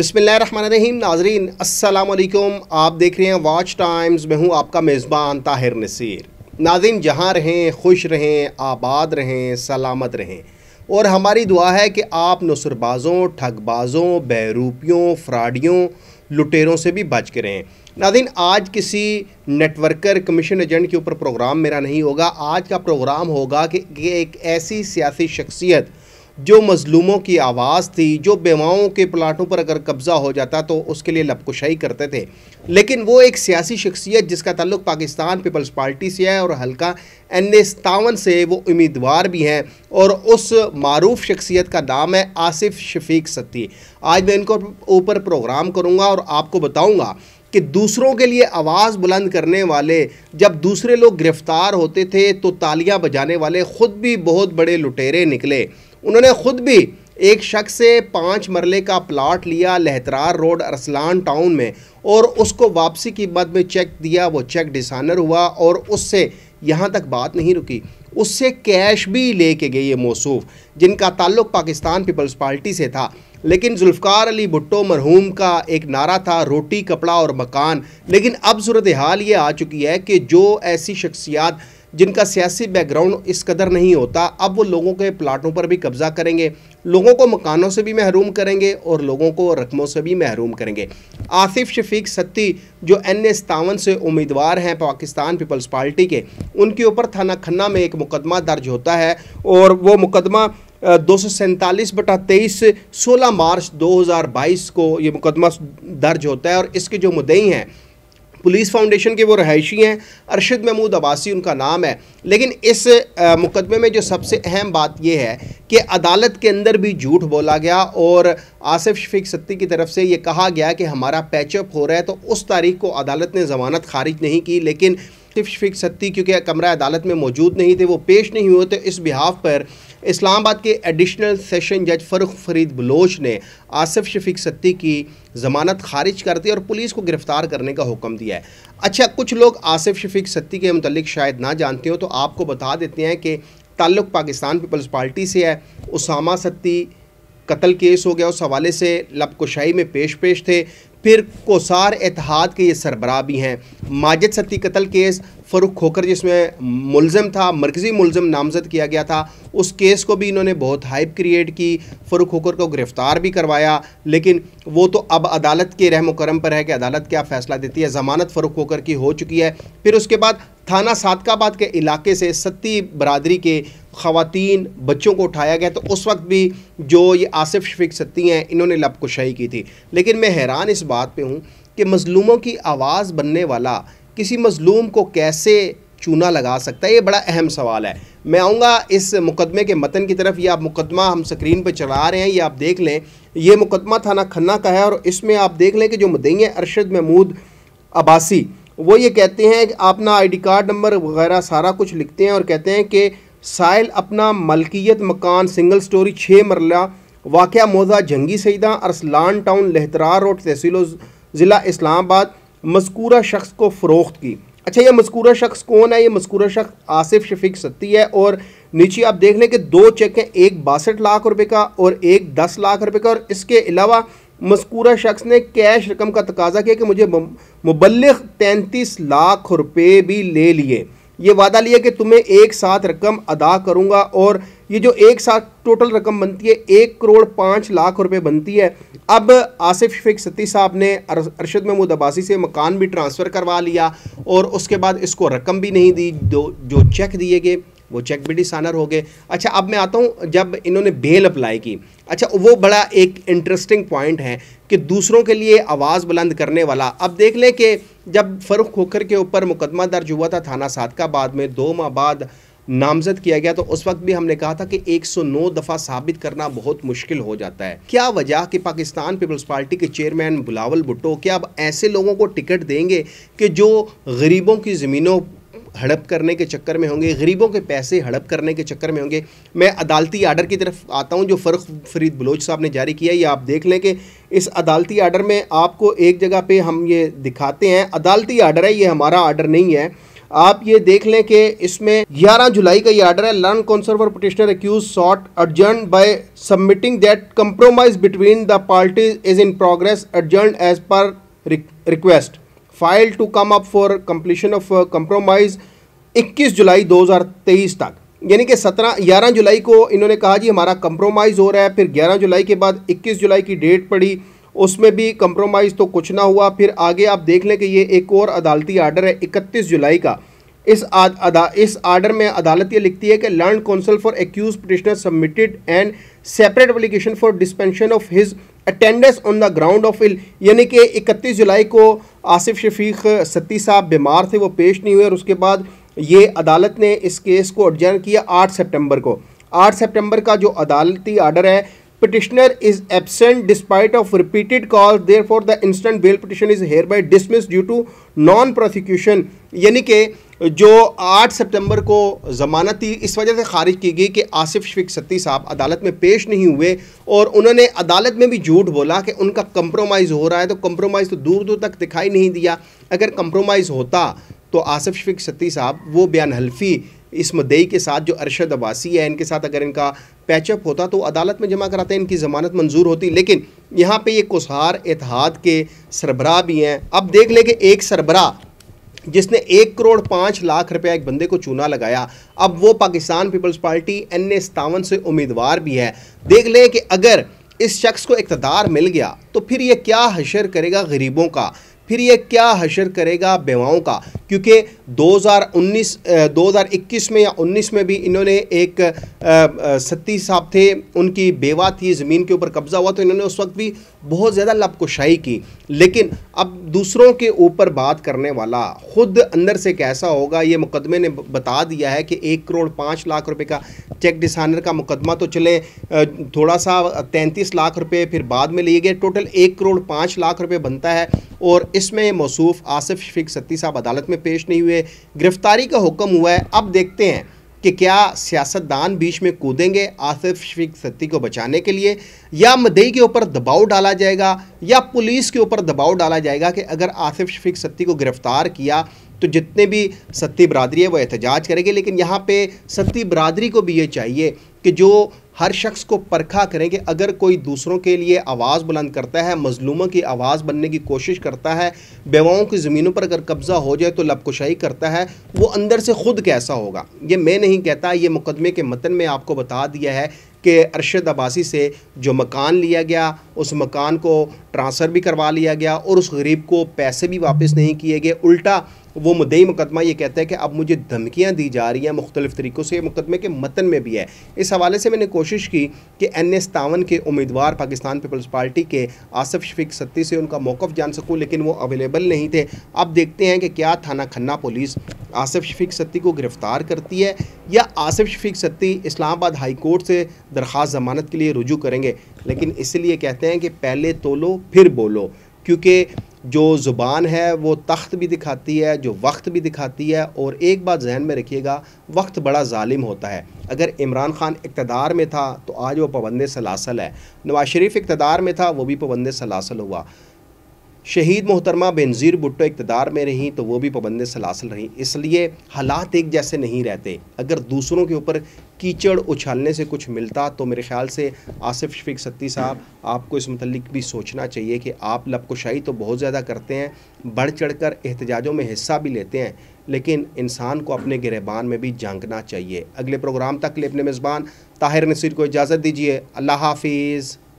रहीम नाजरीन असलकुम आप देख रहे हैं वॉच टाइम्स मैं हूँ आपका मेज़बान ताहिर नसीर नाजिन जहाँ रहें खुश रहें आबाद रहें सलामत रहें और हमारी दुआ है कि आप नसरबाज़ों ठगबाज़ों बहरूपियों फ्राडियों लुटेरों से भी बच के रहें नादिन आज किसी नेटवर्कर कमीशन एजेंट के ऊपर प्रोग्राम मेरा नहीं होगा आज का प्रोग्राम होगा कि एक ऐसी सियासी शख्सियत जो मज़लूमों की आवाज़ थी जो बेवाओं के प्लाटों पर अगर कब्ज़ा हो जाता तो उसके लिए लपकुशाई करते थे लेकिन वो एक सियासी शख्सियत जिसका ताल्लुक पाकिस्तान पीपल्स पार्टी से है और हल्का एन सतावन से वो उम्मीदवार भी हैं और उस मरूफ शख्सियत का नाम है आसिफ शफीक सत्ती आज मैं इनको ऊपर प्रोग्राम करूँगा और आपको बताऊँगा कि दूसरों के लिए आवाज़ बुलंद करने वाले जब दूसरे लोग गिरफ़्तार होते थे तो तालियां बजाने वाले ख़ुद भी बहुत बड़े लुटेरे निकले उन्होंने खुद भी एक शख्स से पाँच मरले का प्लाट लिया लहतरार रोड अरसलान टाउन में और उसको वापसी की मद में चेक दिया वो चेक डिसानर हुआ और उससे यहाँ तक बात नहीं रुकी उससे कैश भी लेके गई ये मौसू जिनका ताल्लुक पाकिस्तान पीपल्स पार्टी से था लेकिन जुल्फ़ार अली भुट्टो मरहूम का एक नारा था रोटी कपड़ा और मकान लेकिन अब सूरत हाल ये आ चुकी है कि जो ऐसी शख्सियात जिनका सियासी बैकग्राउंड इस कदर नहीं होता अब वो लोगों के प्लाटों पर भी कब्जा करेंगे लोगों को मकानों से भी महरूम करेंगे और लोगों को रकमों से भी महरूम करेंगे आसिफ शफीक सत्ती जो एन ए सतावन से उम्मीदवार हैं पाकिस्तान पीपल्स पार्टी के उनके ऊपर थाना खन्ना में एक मुकदमा दर्ज होता है और वो मुकदमा दो सौ सैंतालीस बटा तेईस सोलह मार्च दो हज़ार बाईस को ये मुकदमा दर्ज होता है और इसके जो मुदई हैं पुलिस फाउंडेशन के वो रहायशी हैं अरशद महमूद अब्बासी उनका नाम है लेकिन इस मुकदमे में जो सबसे अहम बात यह है कि अदालत के अंदर भी झूठ बोला गया और आसिफ शफीक सत्ती की तरफ से ये कहा गया कि हमारा पैचअप हो रहा है तो उस तारीख को अदालत ने ज़मानत खारिज नहीं की लेकिन आतिफ शफीक सत्ती क्योंकि कमरा अदालत में मौजूद नहीं थे वो पेश नहीं हुए थे इस बिहाफ पर इस्लामाबाद के एडिशनल सेशन जज फ़रुख फरीद बलोच ने आसिफ शफीक सत्ती की ज़मानत खारिज कर दी और पुलिस को गिरफ़्तार करने का हुक्म दिया है अच्छा कुछ लोग आसिफ शफीक सत्ती के मतलब शायद ना जानते हो तो आपको बता देते हैं कि ताल्लुक़ पाकिस्तान पीपल्स पार्टी से है उसामा सत्ती कत्ल केस हो गया उस हवाले से लपकुशाही में पेश पेश थे फिर कोसार एतहाद के ये सरबरा भी हैं माजिद सत्ती कत्ल केस फ़रूख खोकर जिसमें मुलम था मरकज़ी मुलम नामजद किया गया था उस केस को भी इन्होंने बहुत हाइप क्रिएट की फ़रूख खोकर को गिरफ़्तार भी करवाया लेकिन वो तो अब अदालत के रहम करम पर है कि अदालत क्या फ़ैसला देती है ज़मानत फरुख खोकर की हो चुकी है फिर उसके बाद थाना सादकाबाद के इलाके से सत्ती बरदरी के खातन बच्चों को उठाया गया तो उस वक्त भी जो ये आसिफ शफीक सत्ती हैं इन्होंने लपकुशाही की थी लेकिन मैं हैरान इस बात पे हूँ कि मज़लूमों की आवाज़ बनने वाला किसी मज़लूम को कैसे चूना लगा सकता है ये बड़ा अहम सवाल है मैं आऊँगा इस मुकदमे के मतन की तरफ ये आप मुकदमा हम स्क्रीन पर चला रहे हैं ये आप देख लें ये मुकदमा थाना खन्ना का है और इसमें आप देख लें कि जो मुदैया अरशद महमूद अबासी वो ये कहते हैं कि अपना आईडी कार्ड नंबर वगैरह सारा कुछ लिखते हैं और कहते हैं कि साहिल अपना मलकियत मकान सिंगल स्टोरी छः मरला वाक़ मोजा जंगी सईदा अरसलान टाउन लहतरार रोड तहसील ज़िला इस्लामाबाद मस्कूरा शख्स को फ़रोख्त की अच्छा ये मस्कूरा शख्स कौन है ये मस्कूरा शख्स आसिफ शफीक सत्ती है और नीचे आप देख लें कि दो चेक हैं एक बासठ लाख रुपए का और एक दस लाख रुपए का और इसके अलावा मस्कूरा शख्स ने कैश रकम का तकाजा किया कि मुझे मुबल तैंतीस लाख रुपए भी ले लिए ये वादा लिया कि तुम्हें एक साथ रकम अदा करूंगा और ये जो एक साथ टोटल रकम बनती है एक करोड़ पाँच लाख रुपए बनती है अब आसिफ शफीक सती साहब ने अरशद महमूद अब्बासी से मकान भी ट्रांसफ़र करवा लिया और उसके बाद इसको रकम भी नहीं दी दो जो चेक दिए गए वो चेक ब्रिटिश डिसानर हो गए अच्छा अब मैं आता हूँ जब इन्होंने बेल अप्लाई की अच्छा वो बड़ा एक इंटरेस्टिंग पॉइंट है कि दूसरों के लिए आवाज़ बुलंद करने वाला अब देख लें कि जब फ़रुख खोखर के ऊपर मुकदमा दर्ज हुआ था थाना सादकाबाद में दो माह बाद नामजद किया गया तो उस वक्त भी हमने कहा था कि 109 दफ़ा साबित करना बहुत मुश्किल हो जाता है क्या वजह कि पाकिस्तान पीपल्स पार्टी के चेयरमैन बुलावल भुट्टो क्या अब ऐसे लोगों को टिकट देंगे कि जो गरीबों की ज़मीनों हड़प करने के चक्कर में होंगे गरीबों के पैसे हड़प करने के चक्कर में होंगे मैं अदालती आर्डर की तरफ आता हूँ जो फ़र्क फरीद बलोच साहब ने जारी किया है ये आप देख लें कि इस अदालती आर्डर में आपको एक जगह पे हम ये दिखाते हैं अदालती आर्डर है ये हमारा आर्डर नहीं है आप ये देख लें कि इसमें 11 जुलाई का ये आर्डर है learned counsel petitioner accused sought urgent by submitting that compromise between the parties is in progress urgent as per request file to come up for completion of compromise 21 जुलाई 2023 तक यानी कि 17 11 जुलाई को इन्होंने कहा जी हमारा कंप्रोमाइज़ हो रहा है फिर 11 जुलाई के बाद 21 जुलाई की डेट पड़ी उसमें भी कंप्रोमाइज़ तो कुछ ना हुआ फिर आगे आप देख लें कि ये एक और अदालती आर्डर है 31 जुलाई का इस आद, अदा, इस आर्डर में अदालत ये लिखती है कि learned counsel for accused petitioner submitted and separate application for dispensation of his attendance on the ground of ill यानी कि 31 जुलाई को आसिफ शफीक सत्ती साहब बीमार थे वो पेश नहीं हुए और उसके बाद ये अदालत ने इस केस को अडजर्न किया आठ सेप्टेम्बर को आठ सेप्टेम्बर का जो अदालती आर्डर है petitioner is absent despite of repeated call therefore the instant bail petition is hereby dismiss due to non prosecution यानी कि जो 8 सितंबर को जमानती इस वजह से खारिज की गई कि आसिफ शफीक सत्ती साहब अदालत में पेश नहीं हुए और उन्होंने अदालत में भी झूठ बोला कि उनका कंप्रोमाइज़ हो रहा है तो कंप्रोमाइज़ तो दूर दूर तक दिखाई नहीं दिया अगर कंप्रोमाइज़ होता तो आसिफ शफीक सत्ती साहब वो बयान हल्फी इस मुद्दई के साथ जो अरशद अबासी है इनके साथ अगर इनका पैचअप होता तो अदालत में जमा कराते इनकी ज़मानत मंजूर होती लेकिन यहाँ पर ये कुसार इतिहाद के सरबराह भी हैं अब देख लें कि एक सरबरा जिसने एक करोड़ पाँच लाख रुपया एक बंदे को चूना लगाया अब वो Pakistan peoples party N A सतावन से उम्मीदवार भी है देख लें कि अगर इस शख्स को इकतदार मिल गया तो फिर ये क्या हशर करेगा गरीबों का फिर ये क्या हशर करेगा बेवाओं का क्योंकि 2019 2021 में या 19 में भी इन्होंने एक सत्ती साहब थे उनकी बेवा थी ज़मीन के ऊपर कब्ज़ा हुआ तो इन्होंने उस वक्त भी बहुत ज़्यादा लपकुशाही की लेकिन अब दूसरों के ऊपर बात करने वाला खुद अंदर से कैसा होगा ये मुकदमे ने बता दिया है कि एक करोड़ पाँच लाख रुपए का चेक डिसाइनर का मुकदमा तो चले थोड़ा सा तैंतीस लाख रुपए फिर बाद में लिए गए टोटल एक करोड़ पाँच लाख रुपये बनता है और इसमें मौसू आसिफ शफीक सत्ती साहब अदालत में में पेश नहीं हुए गिरफ्तारी का हुक्म हुआ है अब देखते हैं कि क्या सियासतदान बीच में कूदेंगे आसिफ शफीक सत्ती को बचाने के लिए या मदई के ऊपर दबाव डाला जाएगा या पुलिस के ऊपर दबाव डाला जाएगा कि अगर आसिफ शफीक सत्ती को गिरफ़्तार किया तो जितने भी सत्ती बरदरी है वो एहतजाज करेंगे लेकिन यहाँ पे सत्ती बरदरी को भी ये चाहिए कि जो हर शख्स को परखा करें कि अगर कोई दूसरों के लिए आवाज़ बुलंद करता है मजलूमों की आवाज़ बनने की कोशिश करता है बेवाओं की ज़मीनों पर अगर कब्ज़ा हो जाए तो लपकुशाही करता है वो अंदर से ख़ुद कैसा होगा ये मैं नहीं कहता ये मुकदमे के मतन में आपको बता दिया है कि अरशद अब्बासी से जो मकान लिया गया उस मकान को ट्रांसफ़र भी करवा लिया गया और उस गरीब को पैसे भी वापस नहीं किए गए उल्टा वो मुदई मुकदमा ये कहता है कि अब मुझे धमकियाँ दी जा रही हैं मुख्तलिफ तरीक़ों से मुकदमे के मतन में भी है इस हवाले से मैंने कोशिश की कि एन एस तावन के उम्मीदवार पाकिस्तान पीपल्स पार्टी के आसफ शफीक सत्ती से उनका मौक़ जान सकूँ लेकिन वो अवेलेबल नहीं थे अब देखते हैं कि क्या थाना खन्ना पुलिस आसफ शफीक सत्ती को गिरफ़्तार करती है या आसफ शफीक सत्ती इस्लामाबाद हाई कोर्ट से दरख्वास्त ज़मानत के लिए रुजू करेंगे लेकिन इसलिए कहते हैं कि पहले तोलो फिर बोलो क्योंकि जो ज़ुबान है वो तख्त भी दिखाती है जो वक्त भी दिखाती है और एक बात जहन में रखिएगा वक्त बड़ा ालिम होता है अगर इमरान ख़ान इकतदार में था तो आज वो पबंद सलासल है नवाज शरीफ इकतदार में था वो भी पबंद सलासल हुआ शहीद मोहतरमा बेनज़ीर भुट्टो इकतदार में रहीं तो वो भी पाबंद सलासल रहीं इसलिए हालात एक जैसे नहीं रहते अगर दूसरों के ऊपर कीचड़ उछालने से कुछ मिलता तो मेरे ख्याल से आसिफ शफीक सत्ती साहब आपको इस मतलब भी सोचना चाहिए कि आप लपकुशाही तो बहुत ज़्यादा करते हैं बढ़ चढ़ कर एहतजाजों में हिस्सा भी लेते हैं लेकिन इंसान को अपने गिरबान में भी जांगना चाहिए अगले प्रोग्राम तक लिए अपने मेज़बान ताहिर नसीर को इजाज़त दीजिए अल्लाह हाफिज़